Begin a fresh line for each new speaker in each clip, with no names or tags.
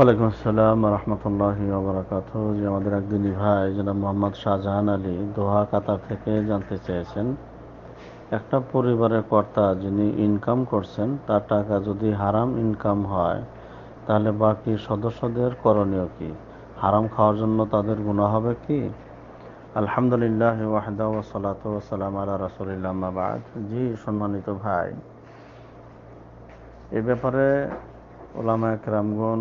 ওয়ালাইকুম আসসালাম রহমতুল্লাহ ওবরাকাত যে আমাদের একদিনই ভাই যেটা মোহাম্মদ শাহজাহান আলী দোহা কাতার থেকে জানতে চেয়েছেন একটা পরিবারের কর্তা যিনি ইনকাম করছেন তার টাকা যদি হারাম ইনকাম হয় তাহলে বাকি সদস্যদের করণীয় কি হারাম খাওয়ার জন্য তাদের গুণা হবে কি আলহামদুলিল্লাহ ওয়াহদা ওসালাত ওসালাম আলা রসুলিল্লামাবাদ জি সম্মানিত ভাই এ ব্যাপারে ওলামা একরামগণ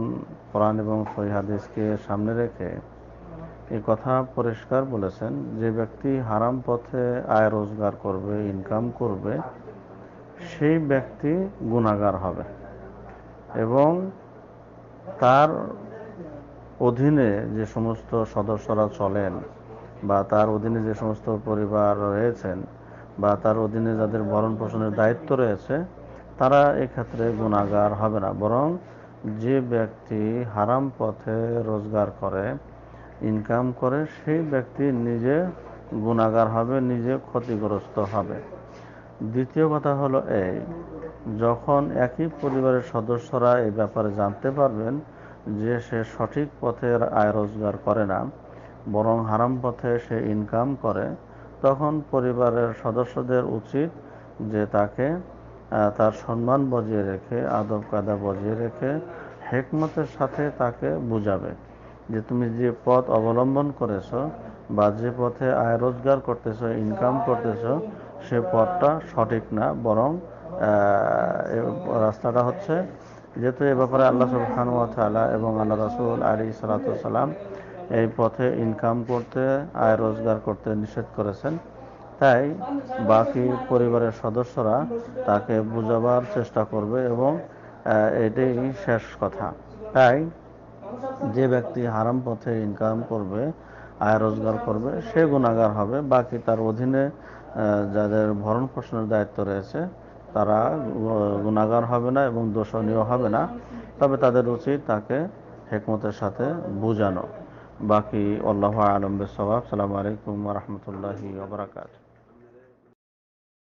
কোরআন এবং সহি হাদিসকে সামনে রেখে এ কথা পরিষ্কার বলেছেন যে ব্যক্তি হারাম পথে আয় রোজগার করবে ইনকাম করবে সেই ব্যক্তি গুণাগার হবে এবং তার অধীনে যে সমস্ত সদস্যরা চলেন বা তার অধীনে যে সমস্ত পরিবার রয়েছেন বা তার অধীনে যাদের ভরণ পোষণের দায়িত্ব রয়েছে তারা এক্ষেত্রে গুণাগার হবে না বরং যে ব্যক্তি হারাম পথে রোজগার করে ইনকাম করে সেই ব্যক্তি নিজে গুণাগার হবে নিজে ক্ষতিগ্রস্ত হবে দ্বিতীয় কথা হলো এই যখন একই পরিবারের সদস্যরা এই ব্যাপারে জানতে পারবেন যে সে সঠিক পথে আয় রোজগার করে না বরং হারাম পথে সে ইনকাম করে তখন পরিবারের সদস্যদের উচিত যে তাকে তার সম্মান বজিয়ে রেখে আদব কাদা বজিয়ে রেখে হেকমতের সাথে তাকে বুঝাবে যে তুমি যে পথ অবলম্বন করেছ বা যে পথে আয় রোজগার করতেছ ইনকাম করতেছ সে পথটা সঠিক না বরং রাস্তাটা হচ্ছে যেহেতু এ ব্যাপারে আল্লাহ সুবহানুয়ালা এবং আল্লাহ রাসুল আলী সালাতাম এই পথে ইনকাম করতে আয় রোজগার করতে নিষেধ করেছেন তাই বাকি পরিবারের সদস্যরা তাকে বোঝাবার চেষ্টা করবে এবং এটাই শেষ কথা তাই যে ব্যক্তি হারাম পথে ইনকাম করবে আয় রোজগার করবে সে গুণাগার হবে বাকি তার অধীনে যাদের ভরণ পোষণের দায়িত্ব রয়েছে তারা গুণাগার হবে না এবং দোষণীয় হবে না তবে তাদের উচিত তাকে হেকমতের সাথে বোঝানো বাকি আল্লাহ আলম সবাব সালামু আলাইকুম রহমতুল্লাহি ওবরাকাতু